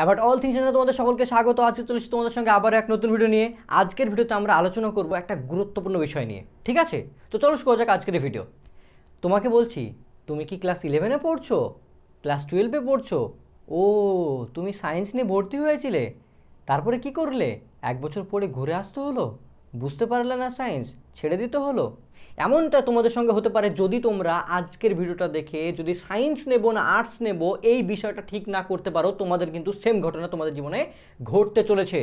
about all things তোমাদের সকলকে স্বাগত আজকে চলিস তোমাদের সঙ্গে আবার এক নতুন ভিডিও নিয়ে আজকের ভিডিওতে আমরা আলোচনা করব একটা গুরুত্বপূর্ণ বিষয় নিয়ে ঠিক আছে তো চলো শুরু যাক আজকের ভিডিও তোমাকে বলছি তুমি কি ক্লাস ইলেভেনে পড়ছো ক্লাস টুয়েলভে পড়ছো ও তুমি সায়েন্স নিয়ে ভর্তি হয়েছিলে তারপরে কি করলে এক বছর পরে ঘুরে আসতে হলো বুঝতে পারলে না সায়েন্স ছেড়ে দিতে হলো এমনটা তোমাদের সঙ্গে হতে পারে যদি তোমরা আজকের ভিডিওটা দেখে যদি সায়েন্স নেবো না আর্টস নেবো এই বিষয়টা ঠিক না করতে পারো তোমাদের কিন্তু সেম ঘটনা তোমাদের জীবনে ঘটতে চলেছে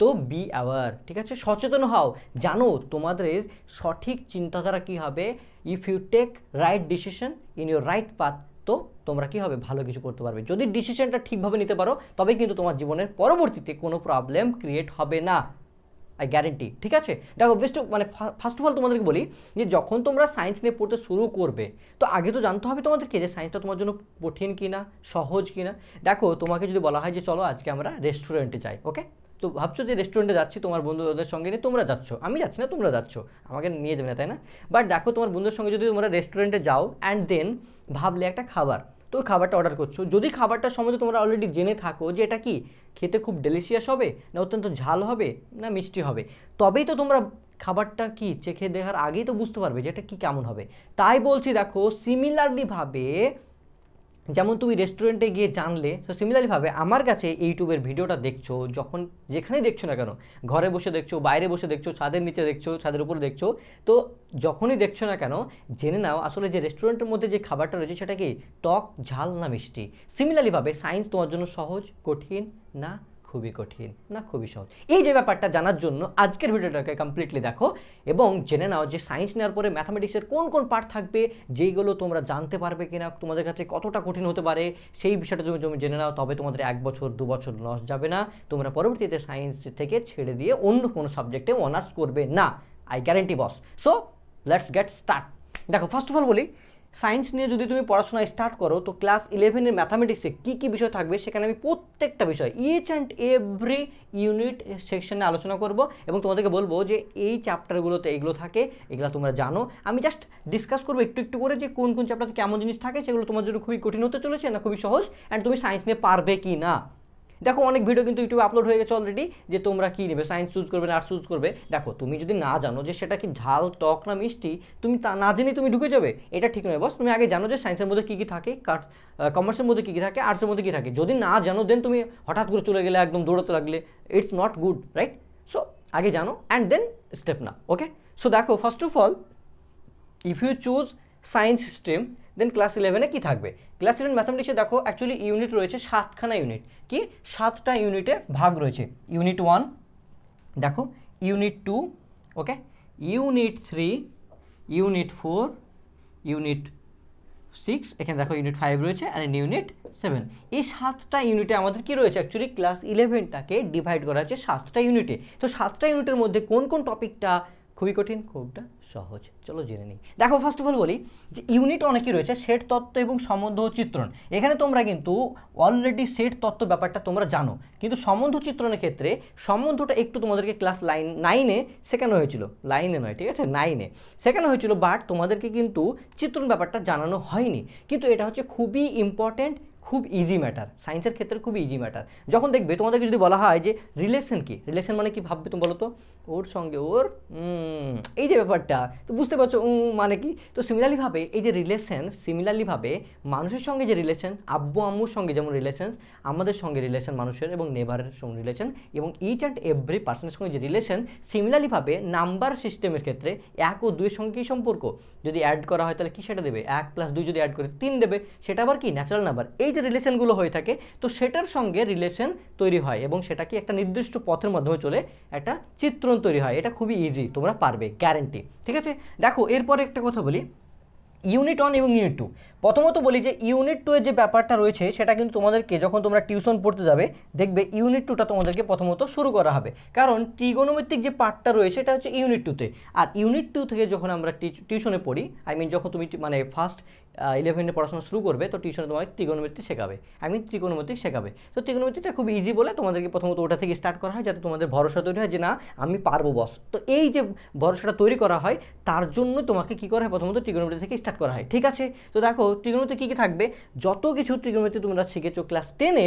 তো বি অ্যাওয়ার ঠিক আছে সচেতন হও জানো তোমাদের সঠিক চিন্তাধারা কী হবে if you take right decision in your right path তো তোমরা কি হবে ভালো কিছু করতে পারবে যদি ডিসিশনটা ঠিকভাবে নিতে পারো তবে কিন্তু তোমার জীবনের পরবর্তীতে কোনো প্রবলেম ক্রিয়েট হবে না আই গ্যারেন্টি ঠিক আছে দেখো বেস্ট মানে ফার্স্ট অফ অল তোমাদেরকে বলি যে যখন তোমরা সায়েন্স নিয়ে পড়তে শুরু করবে তো আগে তো জানতে হবে তোমাদেরকে যে সায়েন্সটা তোমার জন্য কঠিন কি না সহজ কি না দেখো তোমাকে যদি বলা হয় যে চলো আজকে আমরা রেস্টুরেন্টে যাই ওকে তো ভাবছো যে রেস্টুরেন্টে যাচ্ছি তোমার বন্ধুদের সঙ্গে নিয়ে তোমরা যাচ্ছ আমি যাচ্ছি না তোমরা যাচ্ছ আমাকে নিয়ে যাবে না তাই না বাট দেখো তোমার বন্ধুদের সঙ্গে যদি তোমরা রেস্টুরেন্টে যাও অ্যান্ড দেন ভাবলে একটা খাবার তো খাবারটা অর্ডার করছো যদি খাবারটা সম্বন্ধে তোমরা অলরেডি জেনে থাকো যে এটা কি খেতে খুব ডেলিশিয়াস হবে না অত্যন্ত ঝাল হবে না মিষ্টি হবে তবেই তো তোমরা খাবারটা কি চেখে দেখার আগেই তো বুঝতে পারবে যে এটা কি কেমন হবে তাই বলছি দেখো সিমিলারলিভাবে যেমন তুমি রেস্টুরেন্টে গিয়ে জানলে তো সিমিলারলিভাবে আমার কাছে ইউটিউবের ভিডিওটা দেখছো যখন যেখানেই দেখছো না কেন ঘরে বসে দেখছো বাইরে বসে দেখছো ছাদের নিচে দেখছো ছাদের উপরে দেখছো তো যখনই দেখছো না কেন জেনে নাও আসলে যে রেস্টুরেন্টের মধ্যে যে খাবারটা রয়েছে সেটা কি টক ঝাল না মিষ্টি সিমিলারলিভাবে সায়েন্স তোমার জন্য সহজ কঠিন না খুবই কঠিন না খুবই সহজ এই যে ব্যাপারটা জানার জন্য আজকের ভিডিওটাকে কমপ্লিটলি দেখো এবং জেনে নাও যে সায়েন্স নেওয়ার পরে ম্যাথামেটিক্সের কোন কোন পার্ট থাকবে যেইগুলো তোমরা জানতে পারবে কিনা তোমাদের কাছে কতটা কঠিন হতে পারে সেই বিষয়টা তুমি তুমি জেনে নাও তবে তোমাদের এক বছর দু বছর লস যাবে না তোমরা পরবর্তীতে সায়েন্স থেকে ছেড়ে দিয়ে অন্য কোনো সাবজেক্টে অনার্স করবে না I guarantee boss so let's get start দেখো ফার্স্ট অফ অল বলি সায়েন্স নিয়ে যদি তুমি পড়াশোনা স্টার্ট করো তো ক্লাস ইলেভেনের ম্যাথামেটিক্সে কী কী বিষয় থাকবে সেখানে আমি প্রত্যেকটা বিষয় ইচ অ্যান্ড এভরি ইউনিট সেকশনে আলোচনা করব এবং তোমাদেরকে বলবো যে এই চ্যাপ্টারগুলোতে এগুলো থাকে এগুলো তোমরা জানো আমি জাস্ট ডিসকাস করবো একটু একটু করে যে কোন কোন চ্যাপ্টারে কেমন জিনিস থাকে সেগুলো তোমার জন্য খুবই কঠিন হতে চলেছে না খুবই সহজ অ্যান্ড তুমি সায়েন্স নিয়ে পারবে কি না দেখো অনেক ভিডিও কিন্তু ইউটিউবে আপলোড হয়ে গেছে অলরেডি যে তোমরা কী নেবে সায়েন্স চুজ করবে আর্টস চুজ করবে দেখো তুমি যদি না জানো যে সেটা কি ঝাল টক না মিষ্টি তুমি তা না জেনেই তুমি ঢুকে যাবে এটা ঠিক নয় বস তুমি আগে জানো যে সায়েন্সের মধ্যে কী কী থাকে কমার্সের মধ্যে কী কী থাকে আর্টসের মধ্যে কী থাকে যদি না জানো দেন তুমি হঠাৎ করে চলে গেলে একদম দৌড়াতে লাগলে it's not good right so আগে জানো অ্যান্ড দেন স্টেপ না ওকে সো দেখো first of all if you choose science stream then class ইলেভেনে কী থাকবে ক্লাস ইলেভেন ম্যাথামেটিক্সে দেখো অ্যাকচুয়ালি ইউনিট রয়েছে সাতখানা ইউনিট কি সাতটা ইউনিটে ভাগ রয়েছে ইউনিট ওয়ান দেখো unit two okay unit three unit four unit six এখানে দেখো ইউনিট ফাইভ রয়েছে আর ইউনিট সেভেন এই সাতটা ইউনিটে আমাদের কি রয়েছে অ্যাকচুয়ালি ক্লাস ইলেভেনটাকে ডিভাইড করা হচ্ছে সাতটা ইউনিটে তো সাতটা ইউনিটের মধ্যে কোন কোন টপিকটা খুবই কঠিন খুবটা সহজ চলো জেনে নিই দেখো ফার্স্ট অফ অল বলি যে ইউনিট অনেকই রয়েছে সেট তত্ত্ব এবং সম্বন্ধ চিত্রণ এখানে তোমরা কিন্তু অলরেডি সেট তত্ত্ব ব্যাপারটা তোমরা জানো কিন্তু সম্বন্ধ চিত্রণের ক্ষেত্রে সম্বন্ধটা একটু তোমাদেরকে ক্লাস লাইন নাইনে শেখানো হয়েছিল লাইনে নয় ঠিক আছে নাইনে শেখানো হয়েছিল বাট তোমাদেরকে কিন্তু চিত্রণ ব্যাপারটা জানানো হয়নি কিন্তু এটা হচ্ছে খুবই ইম্পর্ট্যান্ট খুব ইজি ম্যাটার সায়েন্সের ক্ষেত্রে খুব ইজি ম্যাটার যখন দেখবে তোমাদেরকে যদি বলা হয় যে রিলেশন কি রিলেশন মানে কি ভাববে তুমি বলো তো ওর সঙ্গে ওর এই যে ব্যাপারটা তো বুঝতে পারছো মানে কি তো সিমিলারলিভাবে এই যে রিলেশন সিমিলারলিভাবে মানুষের সঙ্গে যে রিলেশন আব্বু আম্মুর সঙ্গে যেমন রিলেশন আমাদের সঙ্গে রিলেশন মানুষের এবং নেবারের সঙ্গে রিলেশন এবং ইচ অ্যান্ড এভরি পার্সনের সঙ্গে যে রিলেশন সিমিলারলিভাবে নাম্বার সিস্টেমের ক্ষেত্রে এক ও দুইয়ের সঙ্গে কী সম্পর্ক যদি অ্যাড করা হয় তাহলে কি সেটা দেবে এক প্লাস দুই যদি অ্যাড করে তিন দেবে সেটা আবার কি ন্যাচারাল নাম্বার এই এই যে রিলেশনগুলো হয়ে থাকে তো সেটার সঙ্গে রিলেশন তৈরি হয় এবং সেটা কি একটা নির্দিষ্ট পথের মাধ্যমে চলে একটা চিত্রণ তৈরি হয় এটা খুবই ইজি তোমরা পারবে গ্যারেন্টি ঠিক আছে দেখো এরপরে একটা কথা বলি ইউনিট ওয়ান এবং ইউনিট টু প্রথমত বলি যে ইউনিট টু এর যে ব্যাপারটা রয়েছে সেটা কিন্তু তোমাদেরকে যখন তোমরা টিউশন পড়তে যাবে দেখবে ইউনিট টুটা তোমাদেরকে প্রথমত শুরু করা হবে কারণ ত্রিগোনোমেট্রিক যে পার্টটা রয়েছে সেটা হচ্ছে ইউনিট টুতে আর ইউনিট টু থেকে যখন আমরা টিউশনে পড়ি আই মিন যখন তুমি মানে ফার্স্ট ইলেভেনে পড়াশোনা শুরু করবে তো টিউশনে তোমাকে ত্রিকোণমিত্রি শেখাবে আমি মিন শেখাবে তো ত্রিকোণমিত্রিটা খুব ইজি বলে তোমাদেরকে প্রথমত ওটা থেকে স্টার্ট করা হয় যাতে তোমাদের ভরসা তৈরি হয় যে না আমি পারবো বস তো এই যে ভরসাটা তৈরি করা হয় তার জন্য তোমাকে কী করা হয় প্রথমত ত্রিকোণমিত্রি থেকে স্টার্ট করা হয় ঠিক আছে তো দেখো ত্রিকোণমিত্রি কী কী থাকবে যত কিছু ত্রিকোণমিত্রি তোমরা শিখেছো ক্লাস টেনে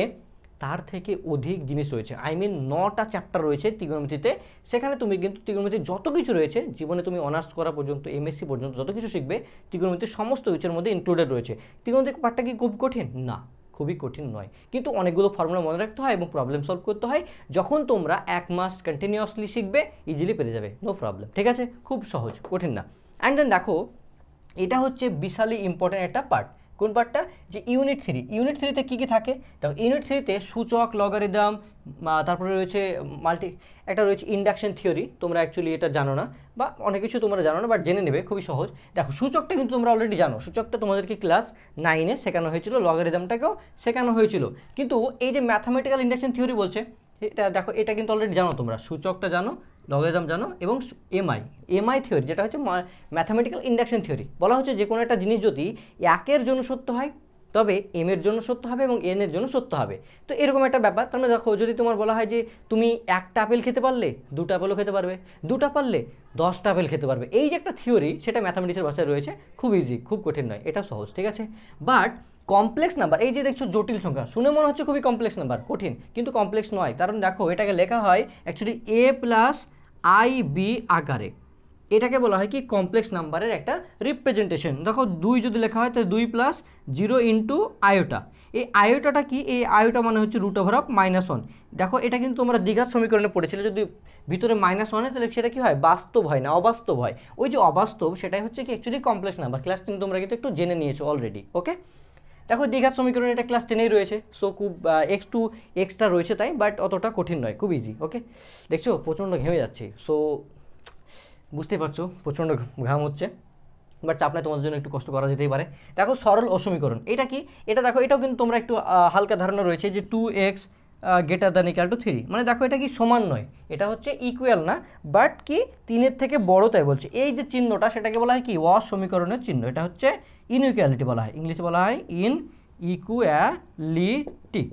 তার থেকে অধিক জিনিস রয়েছে আই মিন নটা চ্যাপ্টার রয়েছে ত্রিগোনোমিতিতে সেখানে তুমি কিন্তু ত্রিগোনোমিতি যত কিছু রয়েছে জীবনে তুমি অনার্স করা পর্যন্ত এমএসসি পর্যন্ত যত কিছু শিখবে ত্রিগোনোমিতির সমস্ত কিছুর মধ্যে ইনক্লুডেড রয়েছে ত্রিগোনোমিতিক পার্টটা কি খুব কঠিন না খুবই কঠিন নয় কিন্তু অনেকগুলো ফর্মুলা মনে রাখতে হয় এবং প্রবলেম সলভ করতে হয় যখন তোমরা এক মাস কন্টিনিউয়াসলি শিখবে ইজিলি পেরে যাবে নো প্রবলেম ঠিক আছে খুব সহজ কঠিন না অ্যান্ড দেন দেখো এটা হচ্ছে বিশালই ইম্পর্ট্যান্ট একটা পার্ট কোন পার্টটা যে ইউনিট থ্রি ইউনিট থ্রিতে কী কী থাকে তো ইউনিট থ্রিতে সূচক লগারিদম তারপরে রয়েছে মাল্টি একটা রয়েছে ইন্ডাকশন থিওরি তোমরা অ্যাকচুয়ালি এটা জানো না বা অনেক কিছু তোমরা জানো না বাট জেনে নেবে খুবই সহজ দেখো সূচকটা কিন্তু তোমরা অলরেডি জানো সূচকটা তোমাদেরকে ক্লাস নাইনে শেখানো হয়েছিল লগারিদমটাকেও শেখানো হয়েছিল কিন্তু এই যে ম্যাথামেটিক্যাল ইন্ডাকশন থিওরি বলছে এটা দেখো এটা কিন্তু অলরেডি জানো তোমরা সূচকটা জানো লগারিদম জানো এবং এমআই এমআই থিওরি যেটা হচ্ছে ম্যাথামেটিক্যাল ইন্ডাকশন থিওরি বলা হচ্ছে যে কোনো একটা জিনিস যদি একের জন্য সত্য হয় তবে এম এর জন্য সত্য হবে এবং এন এর জন্য সত্য হবে তো এরকম একটা ব্যাপার তার মানে দেখো যদি তোমার বলা হয় যে তুমি একটা আপেল খেতে পারলে দুটা আপেলও খেতে পারবে দুটা পারলে দশটা আপেল খেতে পারবে এই যে একটা থিওরি সেটা ম্যাথামেটিক্সের ভাষায় রয়েছে খুব ইজি খুব কঠিন নয় এটা সহজ ঠিক আছে বাট কমপ্লেক্স নাম্বার এই যে দেখছো জটিল সংখ্যা শুনে মনে হচ্ছে খুবই কমপ্লেক্স নাম্বার কঠিন কিন্তু কমপ্লেক্স নয় কারণ দেখো এটাকে লেখা হয় actually a plus i b আকারে এটাকে বলা হয় কি কমপ্লেক্স নাম্বারের একটা রিপ্রেজেন্টেশন দেখো দুই যদি লেখা হয় তাহলে দুই প্লাস জিরো ইন্টু আয়োটা এই আয়োটাটা কি এই আয়োটা মানে হচ্ছে root over of minus one দেখো এটা কিন্তু আমরা দীঘার সমীকরণে পড়েছিল যদি ভিতরে মাইনাস ওয়ানে তাহলে সেটা কি হয় বাস্তব হয় না অবাস্তব হয় ওই যে অবাস্তব সেটাই হচ্ছে কি অ্যাকচুয়ালি কমপ্লেক্স নাম্বার ক্লাস কিন্তু তোমরা কিন্তু একটু জেনে নিয়েছো অলরেডি ওকে দেখো দীঘার সমীকরণ এটা ক্লাস টেনেই রয়েছে সো খুব এক্স টু এক্সটা রয়েছে তাই বাট অতটা কঠিন নয় খুব ইজি ওকে দেখছো প্রচণ্ড ঘেমে যাচ্ছে সো বুঝতে পারছো প্রচণ্ড ঘাম হচ্ছে বাট চাপ নাই তোমাদের জন্য একটু কষ্ট করা যেতেই পারে দেখো সরল অসমীকরণ এটা কি এটা দেখো এটাও কিন্তু তোমরা একটু হালকা ধারণা রয়েছে যে two x greater than equal two three মানে দেখো এটা কি সমান নয় এটা হচ্ছে ইকুয়াল না বাট কি তিনের থেকে বড় তাই বলছে এই যে চিহ্নটা সেটাকে বলা হয় কি অসমীকরণের চিহ্ন এটা হচ্ছে ইনইকুয়ালিটি বলা হয় ইংলিশে বলা হয় ইন ইকুয়ালিটি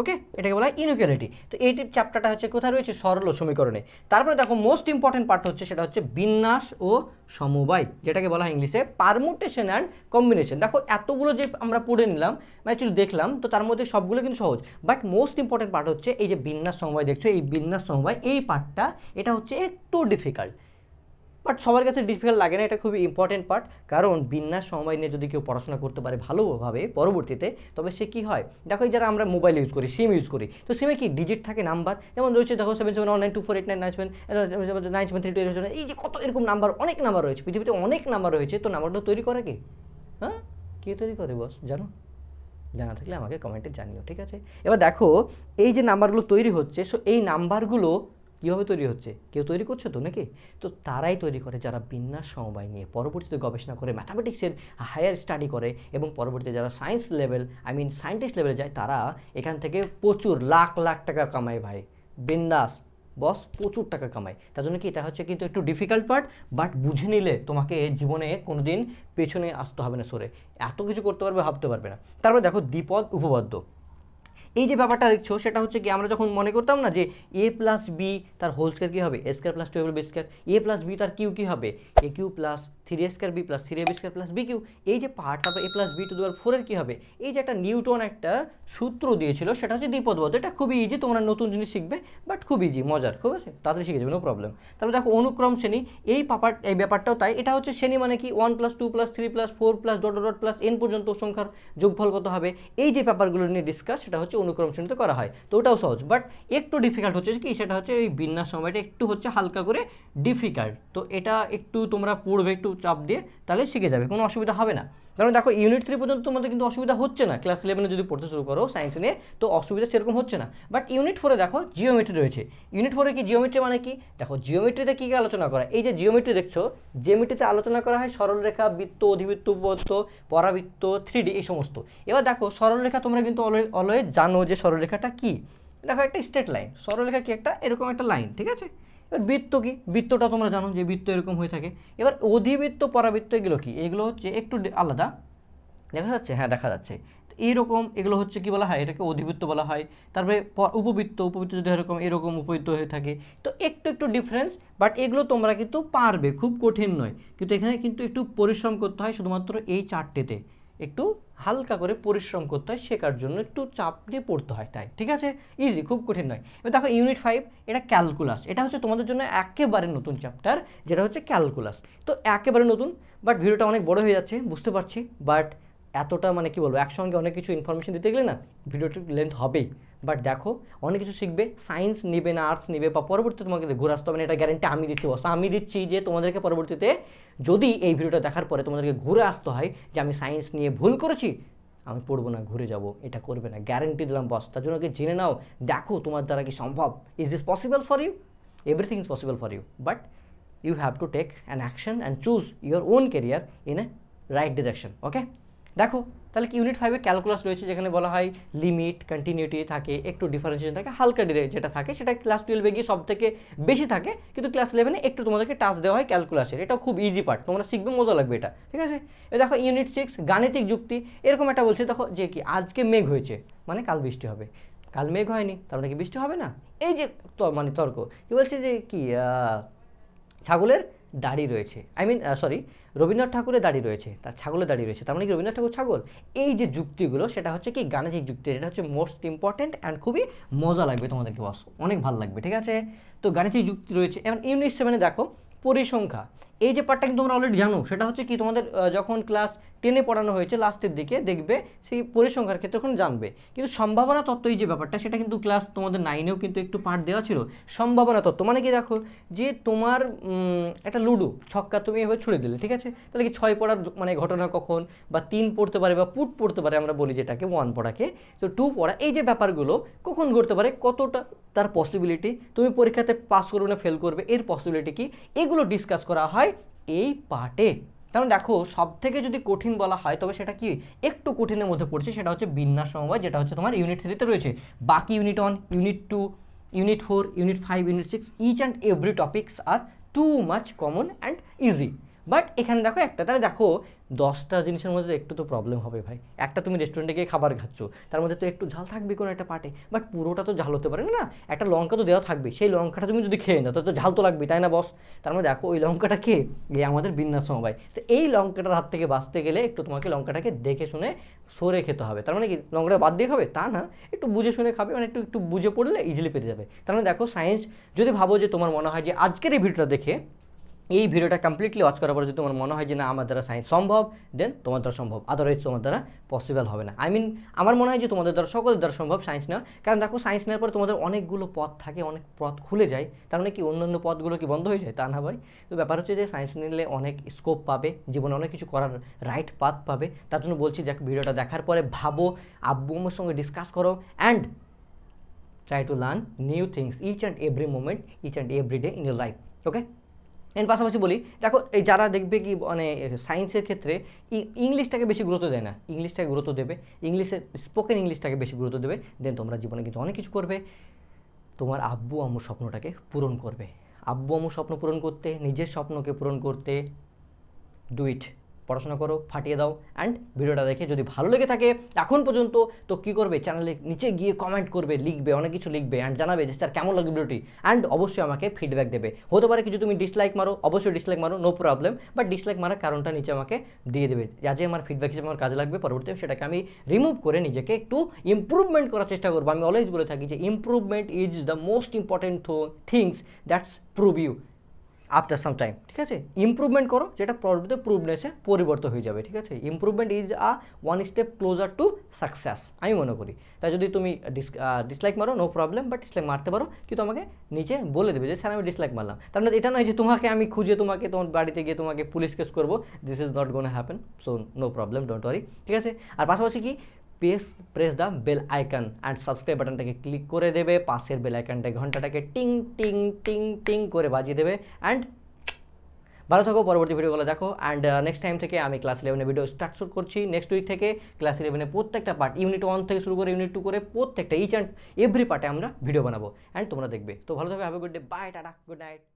ওকে এটাকে বলা হয় ইনইকুয়ালিটি তো এই চ্যাপ্টারটা হচ্ছে কোথায় রয়েছে সরল সমীকরণে তারপরে দেখো মোস্ট ইম্পর্টেন্ট পার্ট হচ্ছে সেটা হচ্ছে বিন্যাস ও সমবায় যেটাকে বলা হয় ইংলিশে পারমুটেশন অ্যান্ড কম্বিনেশন দেখো এতগুলো যে আমরা পড়ে নিলাম মানে অ্যাকচুয়ালি দেখলাম তো তার মধ্যে সবগুলো কিন্তু সহজ বাট মোস্ট ইম্পর্টেন্ট পার্ট হচ্ছে এই যে বিন্যাস সমবায় দেখছো এই বিন্যাস সমবায় এই পার্টটা এটা হচ্ছে একটু ডিফিকাল্ট বাট সবার কাছে ডিফিকাল্ট লাগে না এটা খুবই ইম্পর্টেন্ট পার্ট কারণ বিন্যাস সময় নিয়ে যদি কেউ পড়াশোনা করতে পারে ভালোভাবে পরবর্তীতে তবে সে কি হয় দেখো যারা আমরা মোবাইল ইউজ করি সিম ইউজ করি তো সিমে কি ডিজিট থাকে নাম্বার যেমন রয়েছে দেখো seven seven one nine two four eight nine nine seven nine seven three two এই যে কত এরকম নাম্বার অনেক নাম্বার রয়েছে পৃথিবীতে অনেক নাম্বার রয়েছে তো নাম্বারটা তৈরি করে কি হ্যাঁ কে তৈরি করে বস জানো জানা থাকলে আমাকে কমেন্টে জানিও ঠিক আছে এবার দেখো এই যে নাম্বারগুলো তৈরি হচ্ছে সো এই নাম্বারগুলো কীভাবে তৈরি হচ্ছে কেউ তৈরি করছে তো নাকি তো তারাই তৈরি করে যারা বিন্যাস সমবায় নিয়ে পরবর্তীতে গবেষণা করে ম্যাথামেটিক্সের হায়ার স্টাডি করে এবং পরবর্তীতে যারা science level I mean scientist লেভেলে যায় তারা এখান থেকে প্রচুর লাখ লাখ টাকা কামায় ভাই বিন্দাস বস প্রচুর টাকা কামায় তার জন্য কি এটা হচ্ছে কিন্তু একটু ডিফিকাল্ট পার্ট বাট বুঝে নিলে তোমাকে জীবনে কোনো দিন পেছনে আসতে হবে না সরে এত কিছু করতে পারবে ভাবতে পারবে না তারপরে দেখো দ্বিপদ উপপাদ্য এই যে ব্যাপারটা দেখছো সেটা হচ্ছে কি আমরা যখন মনে করতাম না যে এ প্লাস বি তার হোল স্কোয়ার কী হবে a square plus two a square a plus b তার কিউ কী হবে a cube plus three a square b plus three a b square plus b cube এই যে পার্ট তারপর এ plus B two দেওয়ার ফোরের কী হবে এই যে একটা নিউটন একটা সূত্র দিয়েছিল সেটা হচ্ছে দ্বিপদবদ্ধ এটা খুবই ইজি তোমরা নতুন জিনিস শিখবে বাট খুব ইজি মজার খুব আছে তাড়াতাড়ি শিখে যাবে নো প্রবলেম তাহলে দেখো অনুক্রম শ্রেণী এই পাপার এই ব্যাপারটাও তাই এটা হচ্ছে শ্রেণী মানে কি one plus two plus three plus four plus dot dot plus n পর্যন্ত সংখ্যার যোগফল কত হবে এই যে পেপারগুলো নিয়ে ডিসকাস সেটা হচ্ছে অনুক্রম শ্রেণীতে করা হয় তো ওটাও সহজ বাট একটু ডিফিকাল্ট হচ্ছে কি সেটা হচ্ছে এই বিন্যাস সময়টা একটু হচ্ছে হালকা করে ডিফিকাল্ট তো এটা একটু তোমরা পড়বে একটু চাপ দিয়ে তাহলে শিখে যাবে কোনো অসুবিধা হবে না কারণ দেখো ইউনিট থ্রি পর্যন্ত তোমাদের কিন্তু অসুবিধা হচ্ছে না ক্লাস ইলেভেনে যদি পড়তে শুরু করো সায়েন্স নিয়ে তো অসুবিধা সেরকম হচ্ছে না বাট ইউনিট ফোরে দেখো জিওমেট্রি রয়েছে ইউনিট ফোরে কি জিওমেট্রি মানে কি দেখো জিওমেট্রিতে কী কী আলোচনা করা এই যে জিওমেট্রি দেখছো জিওমেট্রিতে আলোচনা করা হয় সরলরেখা বৃত্ত অধিবৃত্ত উপবৃত্ত পরাবৃত্ত থ্রি এই সমস্ত এবার দেখো সরলরেখা তোমরা কিন্তু অলওয়েজ জানো যে সরলরেখাটা কী দেখো একটা স্ট্রেট লাইন সরলরেখা কি একটা এরকম একটা লাইন ঠিক আছে এবার বৃত্ত কি বৃত্তটা তোমরা জানো যে বৃত্ত এরকম হয়ে থাকে এবার অধিবৃত্ত পরাবৃত্ত এগুলো কি এগুলো হচ্ছে একটু আলাদা দেখা যাচ্ছে হ্যাঁ দেখা যাচ্ছে এইরকম এগুলো হচ্ছে কি বলা হয় এটাকে অধিবৃত্ত বলা হয় তারপরে উপবৃত্ত উপবৃত্ত যদি এরকম এরকম উপবৃত্ত হয়ে থাকে তো একটু একটু ডিফারেন্স বাট এগুলো তোমরা কিন্তু পারবে খুব কঠিন নয় কিন্তু এখানে কিন্তু একটু পরিশ্রম করতে হয় শুধুমাত্র এই চারটেতে একটু হালকা করে পরিশ্রম করতে হয় শেখার জন্য একটু চাপ দিয়ে পড়তে হয় তাই ঠিক আছে ইজি খুব কঠিন নয় এবার দেখো ইউনিট ফাইভ এটা ক্যালকুলাস এটা হচ্ছে তোমাদের জন্য একেবারে নতুন চ্যাপ্টার যেটা হচ্ছে ক্যালকুলাস তো একেবারে নতুন বাট ভিডিওটা অনেক বড় হয়ে যাচ্ছে বুঝতে পারছি বাট এতটা মানে কি বলবো একসঙ্গে অনেক কিছু ইনফরমেশন দিতে গেলে না ভিডিওটির লেন্থ হবেই বাট দেখো অনেক কিছু শিখবে সায়েন্স নেবে না আর্টস নেবে বা পরবর্তীতে তোমাকে ঘুরে আসতে হবে না এটা গ্যারেন্টি আমি দিচ্ছি বস আমি দিচ্ছি যে তোমাদেরকে পরবর্তীতে যদি এই ভিডিওটা দেখার পরে তোমাদেরকে ঘুরে আসতে হয় যে আমি সায়েন্স নিয়ে ভুল করেছি আমি পড়বো না ঘুরে যাব এটা করবে না গ্যারেন্টি দিলাম বস তার জন্য কি জেনে নাও দেখো তোমার দ্বারা কি সম্ভব is is possible for you everything is possible for you but you have to take an action and choose your own career in a right direction okay দেখো তাহলে কি ইউনিট ফাইভে ক্যালকুলাস রয়েছে যেখানে বলা হয় লিমিট কন্টিনিউটি থাকে একটু ডিফারেন্সিয়েশন থাকে হালকা যেটা থাকে সেটা ক্লাস টুয়েলভে গিয়ে সব থেকে বেশি থাকে কিন্তু ক্লাস ইলেভেনে একটু তোমাদেরকে টাচ দেওয়া হয় ক্যালকুলাসের এটা খুব ইজি পার্ট তোমরা শিখবে মজা লাগবে এটা ঠিক আছে এ দেখো ইউনিট সিক্স গাণিতিক যুক্তি এরকম একটা বলছে দেখো যে কি আজকে মেঘ হয়েছে মানে কাল বৃষ্টি হবে কাল মেঘ হয়নি তার মানে কি বৃষ্টি হবে না এই যে মানে তর্ক কি বলছে যে কি ছাগলের দাড়ি রয়েছে আই মিন সরি রবীন্দ্রনাথ ঠাকুরের দাড়ি রয়েছে তার ছাগলের দাড়ি রয়েছে তার মানে কি রবীন্দ্রনাথ ঠাকুর ছাগল এই যে যুক্তিগুলো সেটা হচ্ছে কি গাণিতিক যুক্তি এটা হচ্ছে মোস্ট ইম্পর্ট্যান্ট অ্যান্ড খুবই মজা লাগবে তোমাদেরকে বস অনেক ভালো লাগবে ঠিক আছে তো গাণিতিক যুক্তি রয়েছে এবং ইউনিট সেভেনে দেখো পরিসংখ্যা এই যে পার্টটা কিন্তু তোমরা অলরেডি জানো সেটা হচ্ছে কি তোমাদের যখন ক্লাস টেনে পড়ানো হয়েছে লাস্টের দিকে দেখবে সেই পরিসংখ্যার ক্ষেত্রে ওখানে জানবে কিন্তু সম্ভাবনা তত্ত্ব এই যে ব্যাপারটা সেটা কিন্তু ক্লাস তোমাদের নাইনেও কিন্তু একটু পার্ট দেওয়া ছিল সম্ভাবনা তত্ত্ব মানে কি দেখো যে তোমার একটা লুডু ছক্কা তুমি এভাবে ছুড়ে দিলে ঠিক আছে তাহলে কি ছয় পড়ার মানে ঘটনা কখন বা তিন পড়তে পারে বা পুট পড়তে পারে আমরা বলি যেটাকে ওয়ান পড়াকে তো টু পড়া এই যে ব্যাপারগুলো কখন ঘটতে পারে কতটা তার পসিবিলিটি তুমি পরীক্ষাতে পাস করবে না ফেল করবে এর পসিবিলিটি কি এগুলো ডিসকাস করা হয় এই পার্টে কারণ দেখো সব থেকে যদি কঠিন বলা হয় তবে সেটা কি একটু কঠিনের মধ্যে পড়ছে সেটা হচ্ছে বিন্যাস সমবায় যেটা হচ্ছে তোমার ইউনিট থ্রিতে রয়েছে বাকি unit one unit two unit four unit five unit six each and every topics are too much common and easy but এখানে দেখো একটা তাহলে দেখো দশটা জিনিসের মধ্যে একটু তো প্রবলেম হবে ভাই একটা তুমি রেস্টুরেন্টে গিয়ে খাবার খাচ্ছ তার মধ্যে তো একটু ঝাল থাকবে কোনো একটা পার্টে বাট পুরোটা তো ঝাল হতে পারে না একটা লঙ্কা তো দেওয়া থাকবে সেই লঙ্কাটা তুমি যদি খেয়ে নাও তো ঝাল তো লাগবে তাই না বস তার মধ্যে মানে দেখো ওই লঙ্কাটা খেয়ে এই আমাদের বিন্যাস ভাই তো এই লঙ্কাটার হাত থেকে বাঁচতে গেলে একটু তোমাকে লঙ্কাটাকে দেখে শুনে সরে খেতে হবে তার মানে কি লঙ্কাটা বাদ দিয়ে খাবে তা না একটু বুঝে শুনে খাবে মানে একটু একটু বুঝে পড়লে ইজিলি পেতে যাবে তার মানে দেখো সায়েন্স যদি ভাবো যে তোমার মনে হয় যে আজকের এই ভিডিওটা দেখে এই ভিডিওটা কমপ্লিটলি ওয়াচ করার পরে যদি তোমার মনে হয় যে না আমার দ্বারা সায়েন্স সম্ভব দেন তোমার দ্বারা সম্ভব আদারওয়াইজ তোমার দ্বারা পসিবল হবে না আই মিন আমার মনে হয় যে তোমাদের দ্বারা সকলের দ্বারা সম্ভব সায়েন্স নেওয়া কারণ দেখো সায়েন্স নেওয়ার পর তোমাদের অনেকগুলো পথ থাকে অনেক পথ খুলে যায় তার মানে কি অন্যান্য পথগুলো কি বন্ধ হয়ে যায় তা না ভাই তো ব্যাপার হচ্ছে যে সায়েন্স নিলে অনেক স্কোপ পাবে জীবনে অনেক কিছু করার রাইট পাথ পাবে তার জন্য বলছি দেখ ভিডিওটা দেখার পরে ভাবো আব্বু আমার সঙ্গে ডিসকাস করো and try to learn new things each and every moment each and every day in your life okay এর পাশাপাশি বলি দেখো এই যারা দেখবে কি মানে সায়েন্সের ক্ষেত্রে ইংলিশটাকে বেশি গুরুত্ব দেয় না ইংলিশটাকে গুরুত্ব দেবে ইংলিশের স্পোকেন ইংলিশটাকে বেশি গুরুত্ব দেবে দেন তোমরা জীবনে কিন্তু অনেক কিছু করবে তোমার আব্বু আম্মুর স্বপ্নটাকে পূরণ করবে আব্বু আম্মুর স্বপ্ন পূরণ করতে নিজের স্বপ্নকে পূরণ করতে ডুইট পড়াশোনা করো ফাটিয়ে দাও অ্যান্ড ভিডিওটা দেখে যদি ভালো লেগে থাকে এখন পর্যন্ত তো কি করবে চ্যানেলে নিচে গিয়ে কমেন্ট করবে লিখবে অনেক কিছু লিখবে অ্যান্ড জানাবে যে স্যার কেমন লাগে ভিডিওটি অ্যান্ড অবশ্যই আমাকে ফিডব্যাক দেবে হতে পারে কিছু তুমি ডিসলাইক মারো অবশ্যই ডিসলাইক মারো নো প্রবলেম বাট ডিসলাইক মারার কারণটা নিচে আমাকে দিয়ে দেবে যা যে আমার ফিডব্যাক হিসেবে আমার কাজে লাগবে পরবর্তী সেটাকে আমি রিমুভ করে নিজেকে একটু ইম্প্রুভমেন্ট করার চেষ্টা করবো আমি অলওয়েজ বলে থাকি যে improvement is the most important things that's prove you after some time ঠিক আছে ইম্প্রুভমেন্ট করো যেটা পরবর্তী প্রুভনেসে পরিবর্তন হয়ে যাবে ঠিক আছে improvement is a one step closer to success আমি মনে করি তাই যদি তুমি ডিসলাইক মারো নো প্রবলেম বাট ডিসলাইক মারতে পারো কিন্তু আমাকে নিচে বলে দেবে যে স্যার আমি ডিসলাইক মারলাম তার মানে এটা নয় যে তোমাকে আমি খুঁজে তোমাকে তোমার বাড়িতে গিয়ে তোমাকে পুলিশ কেস করবো this is not gonna happen so no problem don't worry ঠিক আছে আর পাশাপাশি কি পেস press the bell icon and subscribe বাটনটাকে ক্লিক করে দেবে পাশের বেল আইকনটা ঘন্টাটাকে টিং টিং টিং টিং করে বাজিয়ে দেবে অ্যান্ড ভালো থাকো পরবর্তী ভিডিওগুলো দেখো অ্যান্ড নেক্সট টাইম থেকে আমি ক্লাস ইলেভেনে ভিডিও স্টার্ট শুট করছি নেক্সট উইক থেকে ক্লাস ইলেভেনে প্রত্যেকটা পার্ট ইউনিট ওয়ান থেকে শুরু করে ইউনিট টু করে প্রত্যেকটা ইচ অ্যান্ড এভরি পার্টে আমরা ভিডিও বানাবো অ্যান্ড তোমরা দেখবে তো ভালো থাকো have a good day bye tata good night